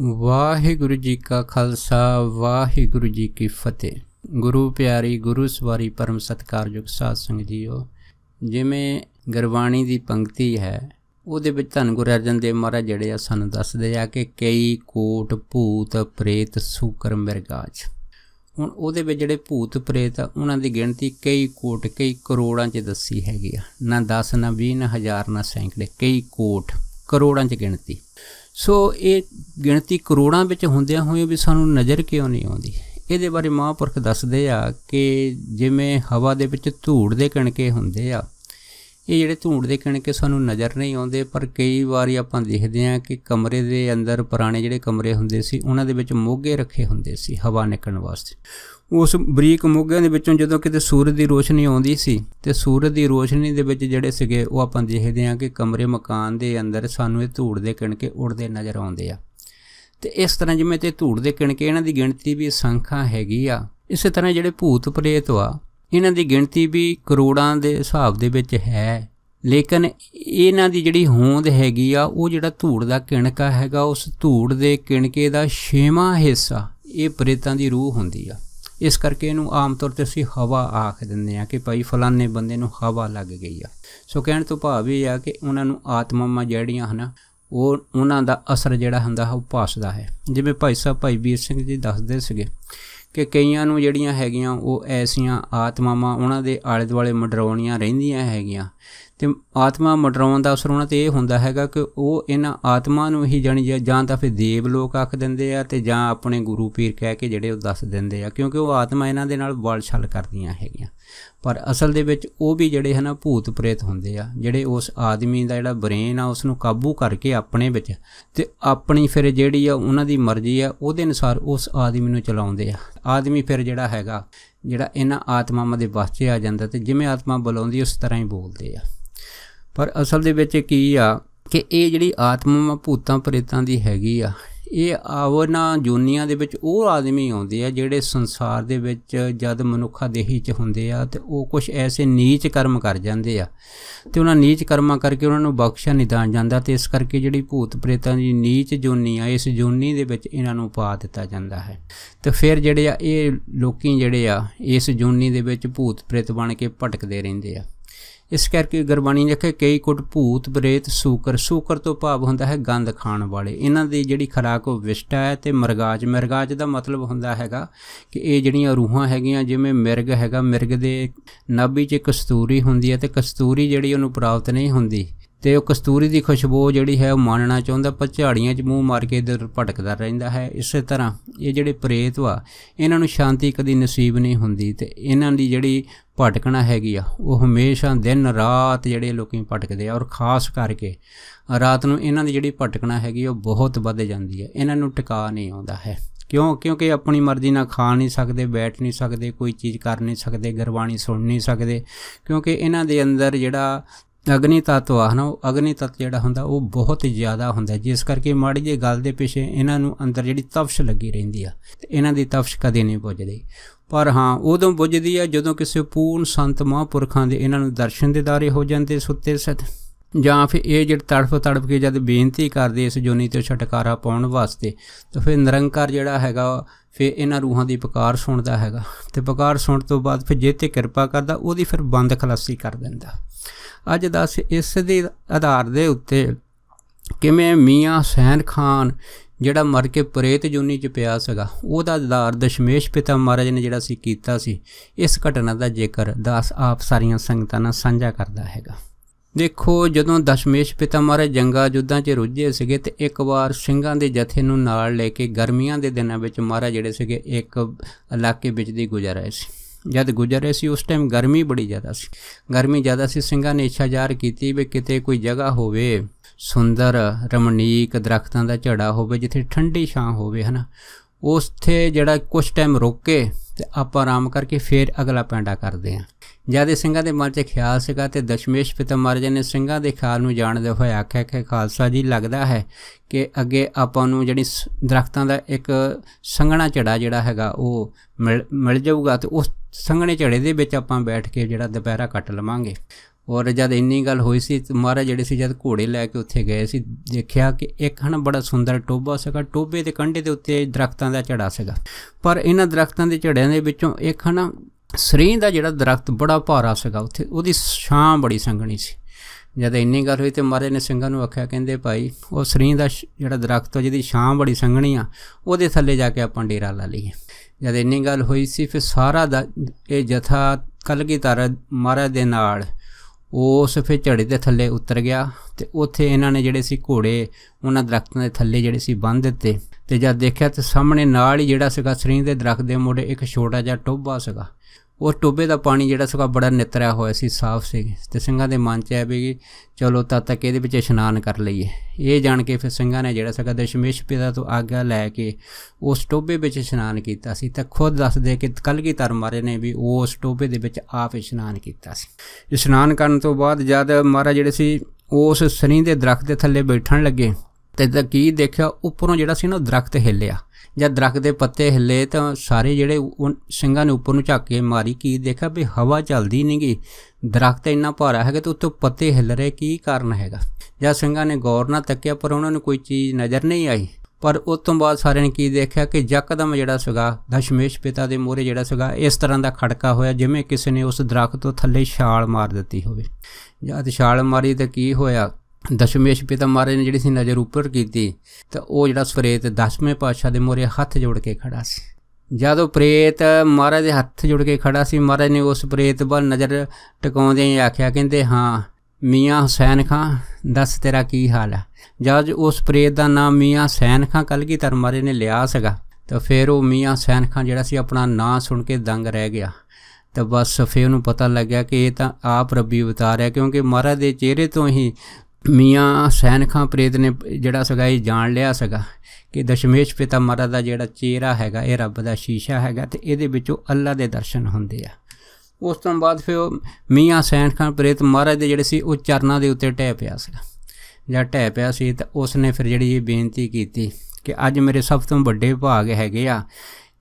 ਵਾਹਿਗੁਰੂ ਜੀ ਕਾ ਖਾਲਸਾ ਵਾਹਿਗੁਰੂ ਜੀ ਕੀ ਫਤਿਹ ਗੁਰੂ ਪਿਆਰੀ ਗੁਰੂ ਸਵਾਰੀ ਪਰਮ ਸਤਕਾਰਯੋਗ ਸਾਧ ਸੰਗਤ ਜੀਓ ਜਿਵੇਂ ਗੁਰਬਾਣੀ ਦੀ ਪੰਕਤੀ ਹੈ ਉਹਦੇ ਵਿੱਚ ਧੰਨ ਗੁਰੂ ਅਰਜਨ ਦੇਵ ਮਹਾਰਾਜ ਜਿਹੜੇ ਆ ਸਾਨੂੰ ਦੱਸਦੇ ਆ ਕਿ ਕਈ ਕੋਟ ਭੂਤ ਪ੍ਰੇਤ ਸੂਕਰ ਮਿਰਗਾਜ ਹੁਣ ਉਹਦੇ ਵਿੱਚ ਜਿਹੜੇ ਭੂਤ ਪ੍ਰੇਤ ਆ ਉਹਨਾਂ ਦੀ ਗਿਣਤੀ ਕਈ ਕੋਟ ਕਈ ਕਰੋੜਾਂ 'ਚ ਦੱਸੀ ਹੈਗੀ ਆ ਨਾ 10 ਨਾ 20 ਨਾ ਹਜ਼ਾਰ ਨਾ ਸੈਂਕੜੇ ਕਈ ਕੋਟ ਕਰੋੜਾਂ 'ਚ ਗਿਣਤੀ ਸੋ ਇਹ ਗਿਣਤੀ ਕਰੋੜਾਂ ਵਿੱਚ ਹੁੰਦਿਆਂ ਹੋਏ ਵੀ ਸਾਨੂੰ ਨਜ਼ਰ ਕਿਉਂ ਨਹੀਂ ਆਉਂਦੀ ਇਹਦੇ ਬਾਰੇ ਮਹਾਪੁਰਖ ਦੱਸਦੇ ਆ ਕਿ ਜਿਵੇਂ ਹਵਾ ਦੇ ਵਿੱਚ ਧੂੜ ਦੇ ਕਣਕੇ ਹੁੰਦੇ ਆ ਇਹ ਜਿਹੜੇ ਧੂੜ ਦੇ ਕਣਕੇ ਸਾਨੂੰ ਨਜ਼ਰ ਨਹੀਂ ਆਉਂਦੇ ਪਰ ਕਈ ਵਾਰੀ ਆਪਾਂ ਦੇਖਦੇ ਆ ਕਿ ਕਮਰੇ ਦੇ ਅੰਦਰ ਪੁਰਾਣੇ ਜਿਹੜੇ ਕਮਰੇ ਹੁੰਦੇ ਸੀ ਉਹਨਾਂ ਦੇ ਵਿੱਚ ਮੋਗੇ ਰੱਖੇ ਹੁੰਦੇ ਸੀ ਹਵਾ ਨਿਕਲਣ ਵਾਸਤੇ ਉਸ ਬਰੀਕ ਮੋਗਿਆਂ ਦੇ ਵਿੱਚੋਂ ਜਦੋਂ ਕਿਤੇ ਸੂਰਜ ਦੀ ਰੋਸ਼ਨੀ ਆਉਂਦੀ ਸੀ ਤੇ ਸੂਰਜ ਦੀ ਰੋਸ਼ਨੀ ਦੇ ਵਿੱਚ ਜਿਹੜੇ ਸੀਗੇ ਉਹ ਆਪਾਂ ਦੇਖਦੇ ਹਾਂ ਕਿ ਕਮਰੇ ਮਕਾਨ ਦੇ ਅੰਦਰ ਸਾਨੂੰ ਇਹ ਧੂੜ ਦੇ ਕਿਣਕੇ ਉੱਡਦੇ ਨਜ਼ਰ ਆਉਂਦੇ ਆ ਤੇ ਇਸ ਤਰ੍ਹਾਂ ਜਿਵੇਂ ਤੇ ਧੂੜ ਦੇ ਕਿਣਕੇ ਇਹਨਾਂ ਦੀ ਗਿਣਤੀ ਵੀ ਸੰਖਾ ਹੈਗੀ ਆ ਇਸੇ ਤਰ੍ਹਾਂ ਜਿਹੜੇ ਭੂਤ ਪ੍ਰੇਤ ਆ ਇਹਨਾਂ ਦੀ ਗਿਣਤੀ ਵੀ ਕਰੋੜਾਂ ਦੇ ਹਿਸਾਬ ਦੇ ਵਿੱਚ ਹੈ ਲੇਕਿਨ ਇਹਨਾਂ ਦੀ ਜਿਹੜੀ ਹੋਂਦ ਹੈਗੀ ਆ ਉਹ ਜਿਹੜਾ ਧੂੜ ਦਾ ਕਿਣਕਾ ਹੈਗਾ ਉਸ ਧੂੜ ਦੇ ਕਿਣਕੇ ਦਾ ਛੇਵਾਂ ਹਿੱਸਾ ਇਹ ਪ੍ਰੇਤਾਂ ਦੀ ਰੂਹ ਹੁੰਦੀ ਆ ਇਸ ਕਰਕੇ ਇਹਨੂੰ ਆਮ ਤੌਰ ਤੇ ਅਸੀਂ ਹਵਾ ਆਖ ਦਿੰਦੇ ਆ ਕਿ ਭਾਈ ਫਲਾਨੇ ਬੰਦੇ ਨੂੰ ਹਵਾ ਲੱਗ ਗਈ ਆ ਸੋ ਕਹਿਣ ਤੋਂ ਭਾਵ ਇਹ ਆ ਕਿ ਉਹਨਾਂ ਨੂੰ ਆਤਮਾਵਾਂ ਜਿਹੜੀਆਂ ਹਨ ਉਹ ਉਹਨਾਂ ਦਾ ਅਸਰ ਜਿਹੜਾ ਹੁੰਦਾ ਉਹ ਪਾਸਦਾ ਹੈ ਜਿਵੇਂ ਭਾਈ ਸਾਹਿਬ ਭਾਈ ਵੀਰ ਸਿੰਘ ਜੀ ਦੱਸਦੇ ਸੀਗੇ ਕਿ ਕਈਆਂ ਨੂੰ ਜਿਹੜੀਆਂ ਹੈਗੀਆਂ ਉਹ ਐਸੀਆਂ ਆਤਮਾਵਾਂ ਉਹਨਾਂ ਦੇ ਆਲੇ ਦੁਆਲੇ ਮਡਰਾਉਣੀਆਂ ਰਹਿੰਦੀਆਂ ਹੈਗੀਆਂ ਤੇ ਆਤਮਾ ਮਡਰਾਉਣ ਦਾ ਅਸਰ ਉਹਨਾਂ ਤੇ ਇਹ ਹੁੰਦਾ ਹੈਗਾ ਕਿ ਉਹ ਇਹਨਾਂ ਆਤਮਾ ਨੂੰ ਹੀ ਜਾਣੀ ਜਾਂ ਤਾਂ ਫਿਰ ਦੇਵ ਲੋਕ ਆਖ ਦਿੰਦੇ ਆ ਤੇ ਜਾਂ ਆਪਣੇ ਗੁਰੂ ਪੀਰ ਕਹਿ ਕੇ ਜਿਹੜੇ ਉਹ ਦੱਸ ਦਿੰਦੇ ਆ ਕਿਉਂਕਿ ਉਹ ਆਤਮਾ ਇਹਨਾਂ ਦੇ ਨਾਲ ਵਲ ਛਲ ਕਰਦੀਆਂ ਹੈਗੀਆਂ ਪਰ ਅਸਲ ਦੇ ਵਿੱਚ ਉਹ ਵੀ ਜਿਹੜੇ ਹਨ ਭੂਤ ਪ੍ਰੇਤ ਹੁੰਦੇ ਆ ਜਿਹੜੇ ਉਸ ਆਦਮੀ ਦਾ ਜਿਹੜਾ ਬ੍ਰੇਨ ਆ ਉਸ ਨੂੰ ਕਾਬੂ ਕਰਕੇ ਆਪਣੇ ਵਿੱਚ ਤੇ ਆਪਣੀ ਫਿਰ ਜਿਹੜੀ ਆ ਉਹਨਾਂ ਦੀ ਮਰਜ਼ੀ ਆ ਉਹਦੇ ਅਨੁਸਾਰ ਉਸ ਆਦਮੀ ਨੂੰ ਚਲਾਉਂਦੇ ਆ ਆਦਮੀ ਫਿਰ ਜਿਹੜਾ ਹੈਗਾ ਜਿਹੜਾ ਇਹਨਾਂ ਆਤਮਾਵਾਂ ਦੇ ਵਸਤੇ ਆ ਜਾਂਦਾ ਤੇ ਜਿਵੇਂ ਆਤਮਾ ਬੁਲਾਉਂਦੀ ਉਸ ਤਰ੍ਹਾਂ ਹੀ ਬੋਲਦੇ ਆ ਪਰ ਅਸਲ ਦੇ ਵਿੱਚ ਕੀ ਆ ਕਿ ਇਹ ਜਿਹੜੀ ਆਤਮਾ ਭੂਤਾਂ ਪ੍ਰੇਤਾਂ ਦੀ ਹੈਗੀ ਆ ਇਹ ਆਵਨਾ ਜੁਨੀਆਂ ਦੇ ਵਿੱਚ ਉਹ ਆਦਮੀ ਆਉਂਦੇ ਆ ਜਿਹੜੇ ਸੰਸਾਰ ਦੇ ਵਿੱਚ ਜਦ ਮਨੁੱਖਾ ਦੇਹੀ 'ਚ ਹੁੰਦੇ ਆ ਤੇ ਉਹ ਕੁਝ ਐਸੇ ਨੀਚ ਕਰਮ ਕਰ ਜਾਂਦੇ ਆ ਤੇ ਉਹਨਾਂ ਨੀਚ ਕਰਮਾਂ ਕਰਕੇ ਉਹਨਾਂ ਨੂੰ ਬਖਸ਼ਾ ਨਹੀਂ ਦਾਨ ਜਾਂਦਾ ਤੇ ਇਸ ਕਰਕੇ ਜਿਹੜੀ ਭੂਤ ਪ੍ਰੇਤਾਂ ਦੀ ਨੀਚ ਜੁਨੀ ਆ ਇਸ ਜੁਨੀ ਦੇ ਵਿੱਚ ਇਹਨਾਂ ਨੂੰ ਪਾ ਦਿੱਤਾ ਜਾਂਦਾ ਹੈ ਤੇ ਫਿਰ ਜਿਹੜੇ ਆ ਇਹ ਲੋਕੀ ਜਿਹੜੇ ਆ ਇਸ ਜੁਨੀ ਦੇ ਵਿੱਚ ਭੂਤ ਪ੍ਰੇਤ ਬਣ ਕੇ ਭਟਕਦੇ ਰਹਿੰਦੇ ਆ ਇਸ ਕਰਕੇ ਗੁਰਬਾਣੀ ਲਿਖੇ ਕਈ ਕੁਟ ਭੂਤ ਬਰੇਤ ਸੂਕਰ ਸੂਕਰ ਤੋਂ ਭਾਵ ਹੁੰਦਾ ਹੈ ਗੰਦ ਖਾਣ ਵਾਲੇ ਇਹਨਾਂ ਦੀ ਜਿਹੜੀ ਖਰਾਕ ਉਹ ਵਿਸ਼ਟਾ ਹੈ ਤੇ ਮਰਗਾਜ ਮਰਗਾਜ ਦਾ ਮਤਲਬ ਹੁੰਦਾ ਹੈਗਾ ਕਿ ਇਹ ਜਿਹੜੀਆਂ ਰੂਹਾਂ ਹੈਗੀਆਂ ਜਿਵੇਂ ਮਿਰਗ ਹੈਗਾ ਮਿਰਗ ਦੇ ਨਾਭੀ 'ਚ ਕਸਤੂਰੀ ਹੁੰਦੀ ਹੈ ਤੇ ਕਸਤੂਰੀ ਜਿਹੜੀ ਉਹਨੂੰ ਪ੍ਰਾਪਤ ਨਹੀਂ ਹੁੰਦੀ ਤੇ ਉਹ ਕਸਤੂਰੀ ਦੀ ਖੁਸ਼ਬੂ ਜਿਹੜੀ ਹੈ ਉਹ ਮਾਨਣਾ ਚਾਹੁੰਦਾ ਪਰ ਝਾੜੀਆਂ 'ਚ ਮੂੰਹ ਮਾਰ ਕੇ ਇਧਰ ਭਟਕਦਾ ਰਹਿੰਦਾ ਹੈ ਇਸੇ ਤਰ੍ਹਾਂ ਇਹ ਜਿਹੜੇ ਪ੍ਰੇਤ ਵਾ ਇਹਨਾਂ ਨੂੰ ਸ਼ਾਂਤੀ ਕਦੀ ਨਸੀਬ ਨਹੀਂ ਹੁੰਦੀ ਤੇ ਇਹਨਾਂ ਦੀ ਜਿਹੜੀ ਭਟਕਣਾ ਹੈਗੀ ਆ ਉਹ ਹਮੇਸ਼ਾ ਦਿਨ ਰਾਤ ਜਿਹੜੇ ਲੋਕੀ ਭਟਕਦੇ ਆ ਔਰ ਖਾਸ ਕਰਕੇ ਰਾਤ ਨੂੰ ਇਹਨਾਂ ਦੀ ਜਿਹੜੀ ਭਟਕਣਾ ਹੈਗੀ ਉਹ ਬਹੁਤ ਵੱਧ ਜਾਂਦੀ ਹੈ ਇਹਨਾਂ ਨੂੰ ਟਿਕਾ ਨਹੀਂ ਆਉਂਦਾ ਹੈ ਕਿਉਂ ਕਿਉਂਕਿ ਆਪਣੀ ਮਰਜ਼ੀ ਨਾਲ ਖਾ ਨਹੀਂ ਸਕਦੇ ਬੈਠ ਨਹੀਂ ਸਕਦੇ ਕੋਈ ਚੀਜ਼ ਕਰ ਨਹੀਂ ਸਕਦੇ ਗਰਵਾਣੀ ਸੁਣ ਨਹੀਂ ਸਕਦੇ ਕਿਉਂਕਿ ਇਹਨਾਂ ਦੇ ਅੰਦਰ ਜਿਹੜਾ ਅਗਨੀ ਤਤਵ ਆ ਨਾ ਉਹ ਅਗਨੀ ਤਤ ਜਿਹੜਾ ਹੁੰਦਾ ਉਹ ਬਹੁਤ ਜ਼ਿਆਦਾ ਹੁੰਦਾ ਜਿਸ ਕਰਕੇ ਮਾੜੀ ਜੇ ਗੱਲ ਦੇ ਪਿੱਛੇ ਇਹਨਾਂ ਨੂੰ ਅੰਦਰ ਜਿਹੜੀ ਤਪਸ਼ ਲੱਗੀ ਰਹਿੰਦੀ ਆ ਤੇ ਇਹਨਾਂ ਦੀ ਤਪਸ਼ ਕਦੇ ਨਹੀਂ ਪੁੱਜਦੀ ਪਰ ਹਾਂ ਉਦੋਂ ਬੁੱਝਦੀ ਹੈ ਜਦੋਂ ਕਿਸੇ ਪੂਰਨ ਸੰਤ ਮਹਾਂਪੁਰਖਾਂ ਦੇ ਇਹਨਾਂ ਨੂੰ ਦਰਸ਼ਨ ਦਾਰੇ ਹੋ ਜਾਂਦੇ ਸੁੱਤੇ ਸਤ ਜਾਂ ਫਿਰ ਇਹ ਜਿਹੜ ਤੜਫ ਤੜਫ ਕੇ ਜਦ ਬੇਨਤੀ ਕਰਦੇ ਇਸ ਜੋਨੀ ਤੇ ਛਟਕਾਰਾ ਪਾਉਣ ਵਾਸਤੇ ਤਾਂ ਫਿਰ ਨਿਰੰਕਾਰ ਜਿਹੜਾ ਹੈਗਾ ਫਿਰ ਇਹਨਾਂ ਰੂਹਾਂ ਦੀ ਪੁਕਾਰ ਸੁਣਦਾ ਹੈਗਾ ਤੇ ਪੁਕਾਰ ਸੁਣ ਤੋਂ ਬਾਅਦ ਫਿਰ ਜੇ ਤੇ ਕਿਰਪਾ ਕਰਦਾ ਉਹਦੀ ਫਿਰ ਬੰਦ ਖਲਾਸੀ ਕਰ ਦਿੰਦਾ ਅੱਜ ਦੱਸ ਇਸ ਦੇ ਆਧਾਰ ਦੇ ਉੱਤੇ ਕਿਵੇਂ ਮੀਆਂ ਹੁਸੈਨ ਖਾਨ ਜਿਹੜਾ ਮਰ ਕੇ ਪ੍ਰੇਤ ਜੁਨੀ ਚ ਪਿਆ ਸੀਗਾ ਉਹਦਾ ਦਾਰ ਦਸ਼ਮੇਸ਼ ਪਿਤਾ ਮਹਾਰਾਜ ਨੇ ਜਿਹੜਾ ਸੀ ਕੀਤਾ ਸੀ ਇਸ ਘਟਨਾ ਦਾ ਜ਼ਿਕਰ ਦਾਸ ਆਪ ਸਾਰੀਆਂ ਸੰਗਤਾਂ ਨਾਲ ਸਾਂਝਾ ਕਰਦਾ ਹੈਗਾ ਦੇਖੋ ਜਦੋਂ ਦਸ਼ਮੇਸ਼ ਪਿਤਾ ਮਹਾਰਾਜ ਜੰਗਾ ਜੁੱਧਾਂ 'ਚ ਰੁੱਝੇ ਸੀਗੇ ਤੇ ਇੱਕ ਵਾਰ ਸਿੰਘਾਂ ਦੇ ਜਥੇ ਨੂੰ ਨਾਲ ਲੈ ਕੇ ਗਰਮੀਆਂ ਦੇ ਦਿਨਾਂ ਵਿੱਚ ਮਹਾਰਾਜ ਜਿਹੜੇ ਸੀਗੇ ਇੱਕ ਇਲਾਕੇ ਵਿੱਚ ਦੀ ਗੁਜ਼ਰ ਰਹੇ ਸੀ ਜਦ ਗੁਜ਼ਰ ਰਹੇ ਸੀ ਉਸ ਟਾਈਮ ਗਰਮੀ ਬੜੀ ਜ਼ਿਆਦਾ ਸੀ ਗਰਮੀ ਜ਼ਿਆਦਾ ਸੀ ਸਿੰਘਾਂ ਨੇ ਇੱਛਾ ਜ਼ਾਹਰ ਕੀਤੀ ਵੀ ਕਿਤੇ ਕੋਈ ਜਗ੍ਹਾ ਹੋਵੇ ਸੁੰਦਰ ਰਮਣੀਕ ਦਰਖਤਾਂ ਦਾ ਝੜਾ ਹੋਵੇ ਜਿੱਥੇ ਠੰਡੀ ਛਾਂ ਹੋਵੇ ਹਨਾ ਉਸਥੇ ਜਿਹੜਾ ਕੁਝ ਟਾਈਮ ਰੁਕ ਕੇ ਤੇ ਆਪਾਂ ਆਰਾਮ ਕਰਕੇ ਫੇਰ ਅਗਲਾ ਪੈਂਡਾ ਕਰਦੇ ਆਂ ਜਦ ਇਹ ਸਿੰਘਾਂ ਦੇ ਮਨ 'ਚ ਖਿਆਲ ਸੀਗਾ ਤੇ ਦਸ਼ਮੇਸ਼ ਪਿਤਾ ਮਹਾਰਾਜ ਨੇ ਸਿੰਘਾਂ ਦੇ ਖਿਆਲ ਨੂੰ ਜਾਣਦੇ ਹੋਏ ਆਖਿਆ ਕਿ ਖਾਲਸਾ ਜੀ ਲੱਗਦਾ ਹੈ ਕਿ ਅੱਗੇ ਆਪਾਂ ਨੂੰ ਜਿਹੜੀ ਦਰਖਤਾਂ ਦਾ ਇੱਕ ਸੰਘਣਾ ਝੜਾ ਜਿਹੜਾ ਹੈਗਾ ਉਹ ਮਿਲ ਜਾਊਗਾ ਤੇ ਉਸ ਸੰਘਣੇ ਝੜੇ ਦੇ ਵਿੱਚ ਆਪਾਂ ਬੈਠ ਕੇ ਜਿਹੜਾ ਦੁਪਹਿਰਾ ਕੱਟ ਲਵਾਂਗੇ ਔਰ ਜਦ ਇੰਨੀ ਗੱਲ ਹੋਈ ਸੀ ਮਹਾਰਾਜ ਜਿਹੜੇ ਸੀ ਜਦ ਘੋੜੇ ਲੈ ਕੇ ਉੱਥੇ ਗਏ ਸੀ ਦੇਖਿਆ ਕਿ ਇੱਕ ਹਨ ਬੜਾ ਸੁੰਦਰ ਟੋਬਾ ਸੀਗਾ ਟੋਬੇ ਦੇ ਕੰਢੇ ਦੇ ਉੱਤੇ ਦਰਖਤਾਂ ਦਾ ਝੜਾ ਸੀਗਾ ਪਰ ਇਹਨਾਂ ਦਰਖਤਾਂ ਦੇ ਝੜਿਆਂ ਦੇ ਵਿੱਚੋਂ ਇੱਕ ਹਨ ਸਰੀਂ ਦਾ ਜਿਹੜਾ ਦਰਖਤ ਬੜਾ ਭਾਰਾ ਸੀਗਾ ਉੱਥੇ ਉਹਦੀ ਛਾਂ ਬੜੀ ਸੰਘਣੀ ਸੀ ਜਦ ਇੰਨੀ ਗੱਲ ਹੋਈ ਤੇ ਮਹਾਰਾਜ ਨੇ ਸਿੰਘਾਂ ਨੂੰ ਆਖਿਆ ਕਹਿੰਦੇ ਭਾਈ ਉਹ ਸਰੀਂ ਦਾ ਜਿਹੜਾ ਦਰਖਤ ਜਿਹਦੀ ਛਾਂ ਬੜੀ ਸੰਘਣੀ ਆ ਉਹਦੇ ਥੱਲੇ ਜਾ ਕੇ ਆਪਾਂ ਡੇਰਾ ਲਾ ਲਈਏ ਜਦ ਇੰਨੀ ਗੱਲ ਹੋਈ ਸੀ ਫਿਰ ਸਾਰਾ ਦਾ ਇਹ ਜਥਾ ਕੀ ਤਰ ਮਹਾਰਾਜ ਦੇ ਨਾਲ ਉਸ ਫਿਰ ਝੜੇ ਦੇ ਥੱਲੇ ਉਤਰ ਗਿਆ ਤੇ ਉੱਥੇ ਇਹਨਾਂ ਨੇ ਜਿਹੜੇ ਸੀ ਘੋੜੇ ਉਹਨਾਂ ਦਰਖਤਾਂ ਦੇ ਥੱਲੇ ਜਿਹੜੇ ਸੀ ਬੰਨ ਦਿੱਤੇ ਤੇ ਜਦ ਦੇਖਿਆ ਤੇ ਸਾਹਮਣੇ ਨਾਲ ਹੀ ਜਿਹੜਾ ਸੀਗਾ ਸਰੀਂ ਦੇ ਦਰਖਤ ਦੇ ਮੋੜੇ ਇੱਕ ਛੋਟਾ ਜਿਹਾ ਟੋਬਾ ਸੀਗਾ ਉਹ ਟੋਬੇ ਦਾ ਪਾਣੀ ਜਿਹੜਾ ਸੀਗਾ ਬੜਾ ਨਿਤਰਿਆ ਹੋਇਆ ਸੀ ਸਾਫ਼ ਸੀ ਤੇ ਸਿੰਘਾਂ ਦੇ ਮਨ 'ਚ ਆਇਆ ਵੀ ਚਲੋ ਤਦ ਤੱਕ ਇਹਦੇ ਵਿੱਚ ਇਸ਼ਨਾਨ ਕਰ ਲਈਏ ਇਹ ਜਾਣ ਕੇ ਫਿਰ ਸਿੰਘਾਂ ਨੇ ਜਿਹੜਾ ਸਗਾ ਦਸ਼ਮੇਸ਼ ਪਿਤਾ ਤੋਂ ਆਗਿਆ ਲੈ ਕੇ ਉਸ ਟੋਬੇ ਵਿੱਚ ਇਸ਼ਨਾਨ ਕੀਤਾ ਸੀ ਤਾਂ ਖੁਦ ਦੱਸਦੇ ਕਿ ਕੀ ਤਰ ਮਾਰੇ ਨੇ ਵੀ ਉਸ ਟੋਬੇ ਦੇ ਵਿੱਚ ਆਪ ਇਸ਼ਨਾਨ ਕੀਤਾ ਸੀ ਇਸ਼ਨਾਨ ਕਰਨ ਤੋਂ ਬਾਅਦ ਜਦ ਮਹਾਰਾਜ ਜਿਹੜੇ ਸੀ ਉਸ ਸਨੀ ਦੇ ਦਰਖਤ ਦੇ ਥੱਲੇ ਬੈਠਣ ਲੱਗੇ ਤੇ ਤਾਂ ਕੀ ਦੇਖਿਆ ਉੱਪਰੋਂ ਜਿਹੜਾ ਸੀ ਨਾ ਦਰਖਤ ਹਿੱਲਿਆ ਜਾਂ ਦਰਖਤ ਦੇ ਪੱਤੇ ਹਿੱਲੇ ਤਾਂ ਸਾਰੇ ਜਿਹੜੇ ਸਿੰਘਾਂ ਨੇ ਉੱਪਰ ਨੂੰ ਝਾਕ ਕੇ ਮਾਰੀ ਕੀ ਦੇਖਿਆ ਵੀ ਹਵਾ ਚੱਲਦੀ ਨਹੀਂਗੀ ਦਰਖਤ ਇੰਨਾ ਭਾਰਾ ਹੈਗਾ ਤੇ ਉੱਤੋਂ ਪੱਤੇ ਹਿੱਲ ਰਹੇ ਕੀ ਕਾਰਨ ਹੈਗਾ ਜਾਂ ਸਿੰਘਾਂ ਨੇ ਗੌਰ ਨਾਲ ਤੱਕਿਆ ਪਰ ਉਹਨਾਂ ਨੂੰ ਕੋਈ ਚੀਜ਼ ਨਜ਼ਰ ਨਹੀਂ ਆਈ ਪਰ ਉਸ ਤੋਂ ਬਾਅਦ ਸਾਰਿਆਂ ਨੇ ਕੀ ਦੇਖਿਆ ਕਿ ਜਕਦਮ ਜਿਹੜਾ ਸੀਗਾ ਦਸ਼ਮੇਸ਼ ਪਿਤਾ ਦੇ ਮੋਹਰੇ ਜਿਹੜਾ ਸੀਗਾ ਇਸ ਤਰ੍ਹਾਂ ਦਾ ਖੜਕਾ ਹੋਇਆ ਜਿਵੇਂ ਕਿਸੇ ਨੇ ਉਸ ਦਰਖਤ ਤੋਂ ਥੱਲੇ ਛਾਲ ਮਾਰ ਦਿੱਤੀ ਹੋਵੇ ਜਾਂ ਛਾਲ ਮਾਰੀ ਤਾਂ ਕੀ ਹੋਇਆ ਦਸ਼ਮੇਸ਼ ਪਿਤਾ ਮਹਾਰਾਜ ਨੇ ਜਿਹੜੀ ਸੀ ਨਜ਼ਰ ਉੱਪਰ ਕੀਤੀ ਤਾਂ ਉਹ ਜਿਹੜਾ ਸਫਰੇਤ ਦਸਵੇਂ ਪਾਤਸ਼ਾਹ ਦੇ ਮੋਰੇ ਹੱਥ ਜੋੜ ਕੇ ਖੜਾ ਸੀ ਜਦੋਂ ਪ੍ਰੇਤ ਮਹਾਰਾਜ ਦੇ ਹੱਥ ਜੋੜ ਕੇ ਖੜਾ ਸੀ ਮਹਾਰਾਜ ਨੇ ਉਸ ਪ੍ਰੇਤ ਵੱਲ ਨਜ਼ਰ ਟਿਕਾਉਂਦੇ ਹੀ ਆਖਿਆ ਕਹਿੰਦੇ ਹਾਂ ਮੀਆਂ ਹੁਸੈਨ ਖਾਂ ਦੱਸ ਤੇਰਾ ਕੀ ਹਾਲ ਹੈ ਜਦ ਉਸ ਪ੍ਰੇਤ ਦਾ ਨਾਮ ਮੀਆਂ ਹੁਸੈਨ ਕੀ ਕਲਗੀ ਮਹਾਰਾਜ ਨੇ ਲਿਆ ਸਗਾ ਤਾਂ ਫਿਰ ਉਹ ਮੀਆਂ ਹੁਸੈਨ ਖਾਂ ਜਿਹੜਾ ਸੀ ਆਪਣਾ ਨਾਂ ਸੁਣ ਕੇ ਦੰਗ ਰਹਿ ਗਿਆ ਤਬ ਬਸ ਫੇ ਉਹਨੂੰ ਪਤਾ ਲੱਗਿਆ ਕਿ ਇਹ ਤਾਂ ਆਪ ਰੱਬੀ ਉਤਾਰਿਆ ਕਿਉਂਕਿ ਮਹਾਰਾਜ ਦੇ ਚਿਹਰੇ ਤੋਂ ਹੀ ਮੀਆਂ ਸੈਨ ਖਾਂ ਪ੍ਰੇਤ ਨੇ ਜਿਹੜਾ ਸਗਾ ਇਹ ਜਾਣ ਲਿਆ ਸਗਾ ਕਿ ਦਸ਼ਮੇਸ਼ ਪਿਤਾ ਮਹਾਰਾਜ ਦਾ ਜਿਹੜਾ ਚਿਹਰਾ ਹੈਗਾ ਇਹ ਰੱਬ ਦਾ ਸ਼ੀਸ਼ਾ ਹੈਗਾ ਤੇ ਇਹਦੇ ਵਿੱਚੋਂ ਅੱਲਾ ਦੇ ਦਰਸ਼ਨ ਹੁੰਦੇ ਆ ਉਸ ਤੋਂ ਬਾਅਦ ਫਿਰ ਉਹ ਮੀਆਂ ਸੈਨ ਪ੍ਰੇਤ ਮਹਾਰਾਜ ਦੇ ਜਿਹੜੇ ਸੀ ਉਹ ਚਰਨਾਂ ਦੇ ਉੱਤੇ ਟਹਿ ਪਿਆ ਸੀ ਜਾਂ ਟਹਿ ਪਿਆ ਸੀ ਤਾਂ ਉਸ ਨੇ ਫਿਰ ਜਿਹੜੀ ਇਹ ਬੇਨਤੀ ਕੀਤੀ ਕਿ ਅੱਜ ਮੇਰੇ ਸਭ ਤੋਂ ਵੱਡੇ ਭਾਗ ਹੈਗੇ ਆ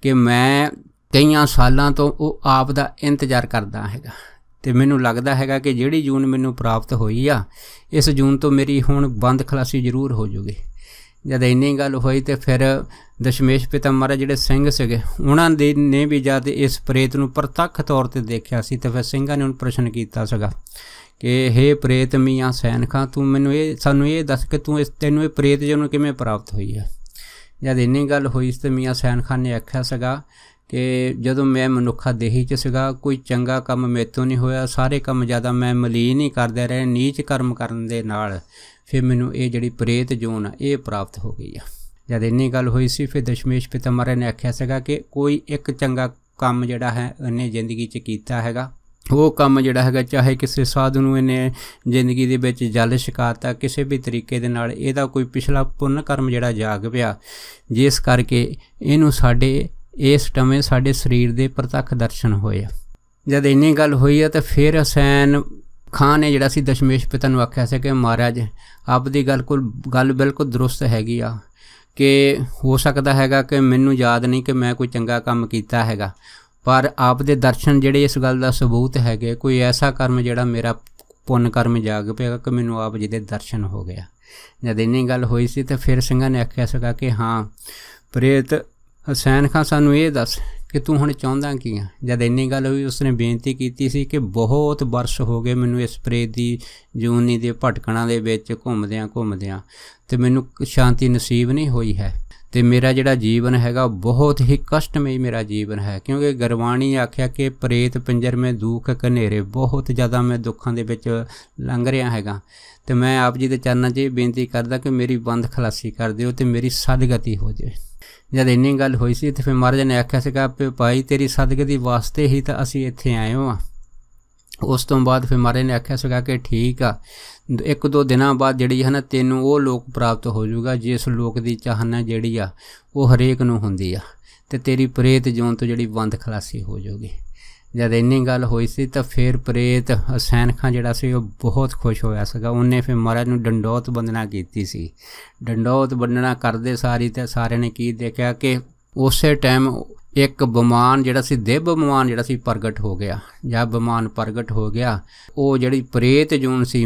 ਕਿ ਮੈਂ ਕਈਆਂ ਸਾਲਾਂ ਤੋਂ ਉਹ ਆਪ ਦਾ ਇੰਤਜ਼ਾਰ ਕਰਦਾ ਹੈਗਾ ਤੇ ਮੈਨੂੰ ਲੱਗਦਾ ਹੈਗਾ ਕਿ ਜਿਹੜੀ ਜੂਨ ਮੈਨੂੰ ਪ੍ਰਾਪਤ ਹੋਈ ਆ ਇਸ ਜੂਨ ਤੋਂ ਮੇਰੀ ਹੁਣ ਬੰਦ ਖਲਾਸੀ ਜ਼ਰੂਰ ਹੋ ਜੂਗੀ ਜਦ ਇੰਨੀ ਗੱਲ ਹੋਈ ਤੇ ਫਿਰ ਦਸ਼ਮੇਸ਼ ਪਿਤਾ ਮਹਾਰਾਜ ਜਿਹੜੇ ਸਿੰਘ ਸੀਗੇ ਉਹਨਾਂ ਦੇ ਨੇ ਵੀ ਜਦ ਇਸ ਪ੍ਰੇਤ ਨੂੰ ਪ੍ਰਤੱਖ ਤੌਰ ਤੇ ਦੇਖਿਆ ਸੀ ਤੇ ਫਿਰ ਸਿੰਘਾਂ ਨੇ ਉਹਨੂੰ ਪ੍ਰਸ਼ਨ ਕੀਤਾ ਸੀਗਾ ਕਿ हे ਪ੍ਰੇਤ ਮੀਆਂ ਸੈਨਖਾਂ ਤੂੰ ਮੈਨੂੰ ਇਹ ਸਾਨੂੰ ਇਹ ਦੱਸ ਕਿ ਤੂੰ ਇਸ ਤੈਨੂੰ ਇਹ ਪ੍ਰੇਤ ਜਿਹਨੂੰ ਕਿਵੇਂ ਪ੍ਰਾਪਤ ਹੋਈ ਹੈ ਜਦ ਇੰਨੀ ਗੱਲ ਹੋਈ ਤੇ ਮੀਆਂ ਸੈਨਖਾਂ ਨੇ ਆਖਿਆ ਸੀਗਾ ਕਿ ਜਦੋਂ ਮੈਂ ਮਨੁੱਖਾ ਦੇਹੀ ਚ ਸੀਗਾ ਕੋਈ ਚੰਗਾ ਕੰਮ ਮੇਤੋਂ ਨਹੀਂ ਹੋਇਆ ਸਾਰੇ ਕੰਮ ਜ਼ਿਆਦਾ ਮੈਂ ਮਲੀਨ ਹੀ ਕਰਦੇ ਰਹੇ ਨੀਚ ਕਰਮ ਕਰਨ ਦੇ ਨਾਲ ਫਿਰ ਮੈਨੂੰ ਇਹ ਜਿਹੜੀ ਪ੍ਰੇਤ ਜੂਨ ਇਹ ਪ੍ਰਾਪਤ ਹੋ ਗਈ ਆ ਜਦ ਇੰਨੀ ਗੱਲ ਹੋਈ ਸੀ ਫਿਰ ਦਸ਼ਮੇਸ਼ ਪਿਤਾ ਮਰੇ ਨੇ ਆਖਿਆ ਸੀਗਾ ਕਿ ਕੋਈ ਇੱਕ ਚੰਗਾ ਕੰਮ ਜਿਹੜਾ ਹੈ ਉਹਨੇ ਜ਼ਿੰਦਗੀ 'ਚ ਕੀਤਾ ਹੈਗਾ ਉਹ ਕੰਮ ਜਿਹੜਾ ਹੈਗਾ ਚਾਹੇ ਕਿਸੇ ਸਾਧੂ ਨੂੰ ਇਹਨੇ ਜ਼ਿੰਦਗੀ ਦੇ ਵਿੱਚ ਜਲ ਸ਼ਿਕਾਤਾ ਕਿਸੇ ਵੀ ਤਰੀਕੇ ਦੇ ਨਾਲ ਇਹਦਾ ਕੋਈ ਪਿਛਲਾ ਪੁੰਨ ਕਰਮ ਜਿਹੜਾ ਜਾਗ ਪਿਆ ਜਿਸ ਕਰਕੇ ਇਹਨੂੰ ਸਾਡੇ ਇਸ ਟਮੇ ਸਾਡੇ ਸਰੀਰ ਦੇ ਪ੍ਰਤੱਖ ਦਰਸ਼ਨ ਹੋਏ ਆ ਜਦ ਇੰਨੀ ਗੱਲ ਹੋਈ ਆ ਤਾਂ ਫਿਰ ਹਸੈਨ ਖਾਨ ਨੇ ਜਿਹੜਾ ਸੀ ਦਸ਼ਮੇਸ਼ ਪਿਤਾ ਨੂੰ ਆਖਿਆ ਸੀ ਕਿ ਮਹਾਰਾਜ ਆਪ ਦੀ ਗੱਲ ਕੋਲ ਗੱਲ ਬਿਲਕੁਲ ਦਰੁਸਤ ਹੈਗੀ ਆ ਕਿ ਹੋ ਸਕਦਾ ਹੈਗਾ ਕਿ ਮੈਨੂੰ ਯਾਦ ਨਹੀਂ ਕਿ ਮੈਂ ਕੋਈ ਚੰਗਾ ਕੰਮ ਕੀਤਾ ਹੈਗਾ ਪਰ ਆਪ ਦੇ ਦਰਸ਼ਨ ਜਿਹੜੇ ਇਸ ਗੱਲ ਦਾ ਸਬੂਤ ਹੈਗੇ ਕੋਈ ਐਸਾ ਕਰਮ ਜਿਹੜਾ ਮੇਰਾ ਪੁੰਨ ਕਰਮ ਜਾਗ ਪਿਆ ਕਿ ਮੈਨੂੰ ਆਪ ਜੀ ਦੇ ਦਰਸ਼ਨ ਹੋ ਗਿਆ ਜਦ ਇੰਨੀ ਗੱਲ ਹੋਈ ਸੀ ਤਾਂ ਫਿਰ ਸਿੰਘਾਂ ਨੇ ਆਖਿਆ ਸੀਗਾ ਕਿ ਹਾਂ ਪ੍ਰੇਤ ਹੁਸੈਨ ਖਾਨ ਸਾਨੂੰ ਇਹ ਦੱਸ ਕਿ ਤੂੰ ਹੁਣ ਚਾਹੁੰਦਾ ਕੀ ਆ ਜਦ ਇੰਨੀ ਗੱਲ ਹੋਈ ਉਸਨੇ ਬੇਨਤੀ ਕੀਤੀ ਸੀ ਕਿ ਬਹੁਤ ਬਰਸ ਹੋ ਗਏ ਮੈਨੂੰ ਇਸ ਪ੍ਰੇਤ ਦੀ ਜੂਨੀ ਦੇ ਭਟਕਣਾ ਦੇ ਵਿੱਚ ਘੁੰਮਦਿਆਂ ਘੁੰਮਦਿਆਂ ਤੇ ਮੈਨੂੰ ਸ਼ਾਂਤੀ ਨਸੀਬ ਨਹੀਂ ਹੋਈ ਹੈ ਤੇ ਮੇਰਾ ਜਿਹੜਾ ਜੀਵਨ ਹੈਗਾ ਬਹੁਤ ਹੀ ਕਸ਼ਟਮਈ ਮੇਰਾ ਜੀਵਨ ਹੈ ਕਿਉਂਕਿ ਗਰਵਾਣੀ ਆਖਿਆ ਕਿ ਪ੍ਰੇਤ ਪਿੰਜਰ ਮੇ ਦੁੱਖ ਕਨੇਰੇ ਬਹੁਤ ਜ਼ਿਆਦਾ ਮੈਂ ਦੁੱਖਾਂ ਦੇ ਵਿੱਚ ਲੰਘ ਰਿਹਾ ਹੈਗਾ ਤੇ ਮੈਂ ਆਪ ਜੀ ਦੇ ਚਰਨਾਂ 'ਚ ਬੇਨਤੀ ਕਰਦਾ ਕਿ ਮੇਰੀ ਬੰਦ ਖਲਾਸੀ ਕਰ ਦਿਓ ਤੇ ਮੇਰੀ ਸਦਗਤੀ ਹੋ ਜਾਵੇ ਜਦ ਇੰਨੀ ਗੱਲ ਹੋਈ ਸੀ ਤੇ ਫਿਰ ਮਹਾਰਾਜ ਨੇ ਆਖਿਆ ਸੀਗਾ ਕਿ ਭਾਈ ਤੇਰੀ ਸਦਕੇ ਦੀ ਵਾਸਤੇ ਹੀ ਤਾਂ ਅਸੀਂ ਇੱਥੇ ਆਏ ਹਾਂ ਉਸ ਤੋਂ ਬਾਅਦ ਫਿਰ ਮਹਾਰਾਜ ਨੇ ਆਖਿਆ ਸੀਗਾ ਕਿ ਠੀਕ ਆ ਇੱਕ ਦੋ ਦਿਨਾਂ ਬਾਅਦ ਜਿਹੜੀ ਹੈ ਨਾ ਤੈਨੂੰ ਉਹ ਲੋਕ ਪ੍ਰਾਪਤ ਹੋ ਜਾਊਗਾ ਜਿਸ ਲੋਕ ਦੀ ਚਾਹਨਾ ਜਿਹੜੀ ਆ ਉਹ ਹਰੇਕ ਨੂੰ ਹੁੰਦੀ ਆ ਤੇ ਤੇਰੀ ਪ੍ਰੇਤ ਜੋਨ ਤੋਂ ਜਿਹੜੀ ਬੰਦ ਖਲਾਸੀ ਹੋ ਜਾਊਗੀ ਜਦ ਇੰਨੀ ਗੱਲ ਹੋਈ ਸੀ ਤਾਂ ਫਿਰ ਪ੍ਰੇਤ ਹਸੈਨ ਖਾਨ ਜਿਹੜਾ ਸੀ ਉਹ ਬਹੁਤ ਖੁਸ਼ ਹੋਇਆ ਸੀਗਾ ਉਹਨੇ ਫਿਰ ਮਹਾਰਾਜ ਨੂੰ ਡੰਡੋਤ ਬੰਦਨਾ ਕੀਤੀ ਸੀ ਡੰਡੋਤ ਬੰਦਨਾ ਕਰਦੇ ਸਾਰੀ ਤੇ ਸਾਰੇ ਨੇ ਕੀ ਦੇਖਿਆ ਕਿ ਉਸੇ ਟਾਈਮ ਇੱਕ ਬਿਮਾਨ ਜਿਹੜਾ ਸੀ ਦੇਵ ਬਿਮਾਨ ਜਿਹੜਾ ਸੀ ਪ੍ਰਗਟ ਹੋ ਗਿਆ ਜਾਂ ਬਿਮਾਨ ਪ੍ਰਗਟ ਹੋ ਗਿਆ ਉਹ ਜਿਹੜੀ ਪ੍ਰੇਤ ਜੂਨ ਸੀ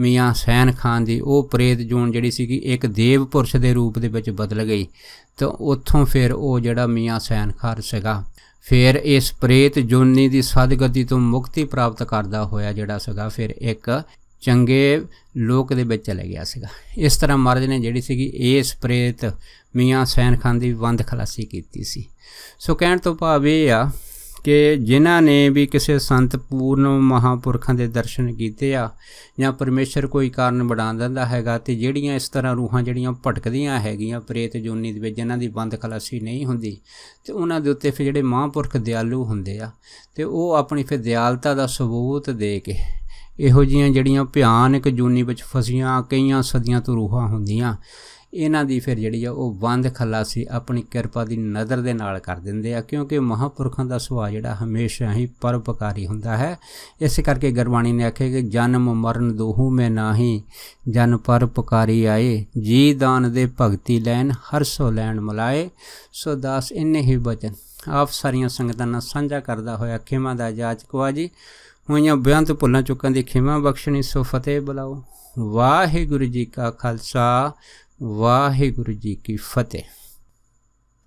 ਮੀਆਂ ਸੈਨ ਖਾਨ ਦੀ ਉਹ ਪ੍ਰੇਤ ਜੂਨ ਜਿਹੜੀ ਸੀਗੀ ਇੱਕ ਦੇਵ ਪੁਰਸ਼ ਦੇ ਰੂਪ ਦੇ ਵਿੱਚ ਬਦਲ ਗਈ ਤਾਂ ਉੱਥੋਂ ਫਿਰ ਉਹ ਜਿਹੜਾ ਮੀਆਂ ਸੈਨ ਖਾਨ ਸੀਗਾ ਫਿਰ ਇਸ ਪ੍ਰੇਤ ਜੋਨੀ ਦੀ ਸਦਗਤੀ ਤੋਂ ਮੁਕਤੀ ਪ੍ਰਾਪਤ ਕਰਦਾ ਹੋਇਆ ਜਿਹੜਾ ਸੀਗਾ ਫਿਰ ਇੱਕ ਚੰਗੇ ਲੋਕ ਦੇ ਵਿੱਚ ਚਲੇ ਗਿਆ ਸੀਗਾ ਇਸ ਤਰ੍ਹਾਂ ਮਹਾਰਾਜ ਨੇ ਜਿਹੜੀ ਸੀਗੀ ਇਸ ਪ੍ਰੇਤ ਮੀਆਂ ਸੈਨ ਖਾਨ ਦੀ ਬੰਦ ਖਲਾਸੀ ਕੀਤੀ ਸੀ ਸੋ ਕਹਿਣ ਤੋਂ ਭਾਵ ਇਹ ਆ ਕਿ ਜਿਨ੍ਹਾਂ ਨੇ ਵੀ ਕਿਸੇ ਸੰਤ ਪੂਰਨ ਮਹਾਪੁਰਖਾਂ ਦੇ ਦਰਸ਼ਨ ਕੀਤੇ ਆ ਜਾਂ ਪਰਮੇਸ਼ਰ ਕੋਈ ਕਾਰਨ ਬਣਾ ਦਿੰਦਾ ਹੈਗਾ ਤੇ ਜਿਹੜੀਆਂ ਇਸ ਤਰ੍ਹਾਂ ਰੂਹਾਂ ਜਿਹੜੀਆਂ ਭਟਕਦੀਆਂ ਹੈਗੀਆਂ ਪ੍ਰੇਤ ਜੋਨੀ ਦੇ ਵਿੱਚ ਜਿਨ੍ਹਾਂ ਦੀ ਬੰਦ ਖਲਾਸੀ ਨਹੀਂ ਹੁੰਦੀ ਤੇ ਉਹਨਾਂ ਦੇ ਉੱਤੇ ਫਿਰ ਜਿਹੜੇ ਮਹਾਪੁਰਖ ਦਿਆਲੂ ਹੁੰਦੇ ਆ ਤੇ ਉਹ ਆਪਣੀ ਫਿਰ ਦਿਆਲਤਾ ਦਾ ਸਬੂਤ ਦੇ ਕੇ ਇਹੋ ਜੀਆਂ ਜਿਹੜੀਆਂ ਭਿਆਨਕ ਜੋਨੀ ਵਿੱਚ ਫਸੀਆਂ ਕਈਆਂ ਸਦੀਆਂ ਤੋਂ ਰੂਹਾਂ ਹੁੰਦੀਆਂ ਇਹਨਾਂ ਦੀ ਫਿਰ ਜਿਹੜੀ ਆ ਉਹ ਬੰਦ ਖਲਾਸੀ ਆਪਣੀ ਕਿਰਪਾ ਦੀ ਨਜ਼ਰ ਦੇ ਨਾਲ ਕਰ ਦਿੰਦੇ ਆ ਕਿਉਂਕਿ ਮਹਾਪੁਰਖਾਂ ਦਾ ਸੁਭਾਅ ਜਿਹੜਾ ਹਮੇਸ਼ਾ ਹੀ ਪਰਉਪਕਾਰੀ ਹੁੰਦਾ ਹੈ ਇਸ ਕਰਕੇ ਗਰਬਾਣੀ ਨੇ ਆਖਿਆ ਕਿ ਜਨਮ ਮਰਨ ਦੋਹੂ ਮੈਂ ਨਾਹੀ ਜਨ ਪਰਉਪਕਾਰੀ ਆਏ ਜੀ ਦਾਨ ਦੇ ਭਗਤੀ ਲੈਣ ਹਰ ਸੋ ਲੈਣ ਮਲਾਏ ਸੋ ਦਾਸ ਇੰਨੇ ਹੀ ਬਚਨ ਆਪ ਸਾਰੀਆਂ ਸੰਗਤਾਂ ਨਾਲ ਸਾਂਝਾ ਕਰਦਾ ਹੋਇਆ ਖਿਮਾ ਦਾ ਜਾਚਕਵਾ ਜੀ ਹੋਈਆਂ ਬਿਆੰਤ ਭੁੱਲਾਂ ਚੁੱਕਾਂ ਦੀ ਖਿਮਾ ਬਖਸ਼ਣੀ ਸੋ ਫਤਿਹ ਬੁਲਾਓ ਵਾਹਿਗੁਰੂ ਜੀ ਕਾ ਖਾਲਸਾ ਵਾਹਿਗੁਰੂ ਜੀ ਕੀ ਫਤਿਹ